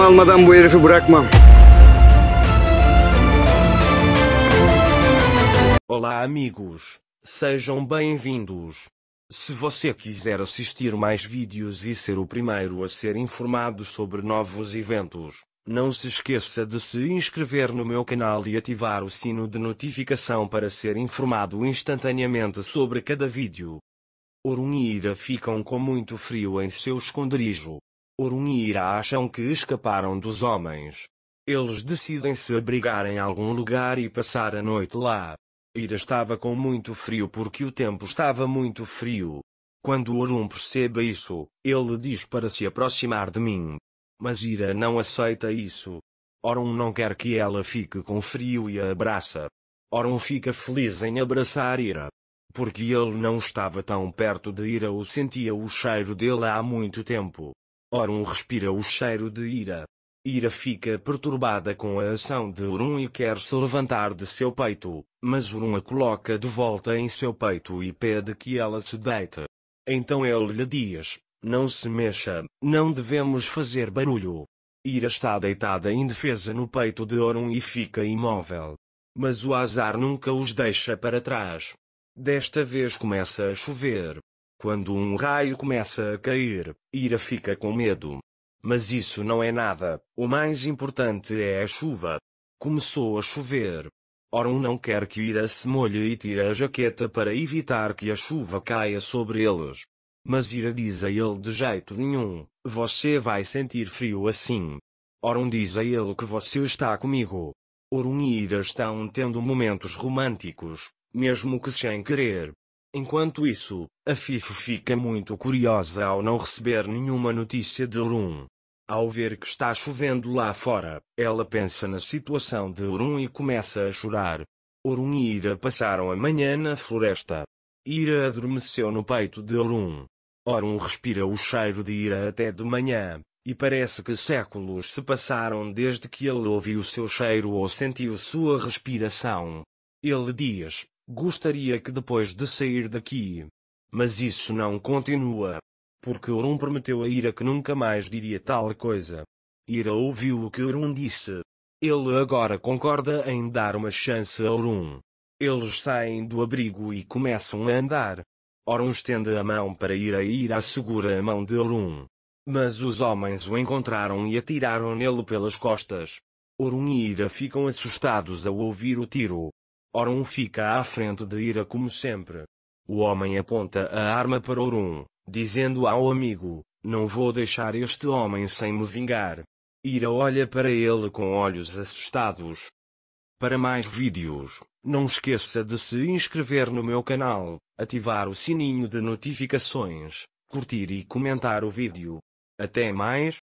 almadan bu herifi bırakmam. Olá, amigos. Sejam bem-vindos. Se você quiser assistir mais vídeos e ser o primeiro a ser informado sobre novos eventos, não se esqueça de se inscrever no meu canal e ativar o sino de notificação para ser informado instantaneamente sobre cada vídeo. Orunira ficam com muito frio em seu esconderijo. Orun e Ira acham que escaparam dos homens. Eles decidem se abrigar em algum lugar e passar a noite lá. Ira estava com muito frio porque o tempo estava muito frio. Quando Orun percebe isso, ele diz para se aproximar de mim. Mas Ira não aceita isso. Orun não quer que ela fique com frio e a abraça. Orun fica feliz em abraçar Ira. Porque ele não estava tão perto de Ira ou sentia o cheiro dele há muito tempo. Orum respira o cheiro de ira. Ira fica perturbada com a ação de Orum e quer se levantar de seu peito, mas Orum a coloca de volta em seu peito e pede que ela se deite. Então ele lhe diz: Não se mexa, não devemos fazer barulho. Ira está deitada indefesa no peito de Orum e fica imóvel. Mas o azar nunca os deixa para trás. Desta vez começa a chover, quando um raio começa a cair, Ira fica com medo. Mas isso não é nada, o mais importante é a chuva. Começou a chover. Orun não quer que Ira se molhe e tira a jaqueta para evitar que a chuva caia sobre eles. Mas Ira diz a ele de jeito nenhum, você vai sentir frio assim. Orun diz a ele que você está comigo. Orun e Ira estão tendo momentos românticos, mesmo que sem querer. Enquanto isso, a FIFO fica muito curiosa ao não receber nenhuma notícia de Urum. Ao ver que está chovendo lá fora, ela pensa na situação de Urum e começa a chorar. Urum e Ira passaram a manhã na floresta. Ira adormeceu no peito de Urum. Orum respira o cheiro de Ira até de manhã, e parece que séculos se passaram desde que ele ouviu seu cheiro ou sentiu sua respiração. Ele diz, Gostaria que depois de sair daqui. Mas isso não continua. Porque Orun prometeu a Ira que nunca mais diria tal coisa. Ira ouviu o que Orun disse. Ele agora concorda em dar uma chance a Orun. Eles saem do abrigo e começam a andar. Orun estende a mão para Ira e Ira segura a mão de Orun. Mas os homens o encontraram e atiraram nele pelas costas. Orun e Ira ficam assustados ao ouvir o tiro. Orun fica à frente de Ira como sempre. O homem aponta a arma para Orun, dizendo ao amigo, não vou deixar este homem sem me vingar. Ira olha para ele com olhos assustados. Para mais vídeos, não esqueça de se inscrever no meu canal, ativar o sininho de notificações, curtir e comentar o vídeo. Até mais!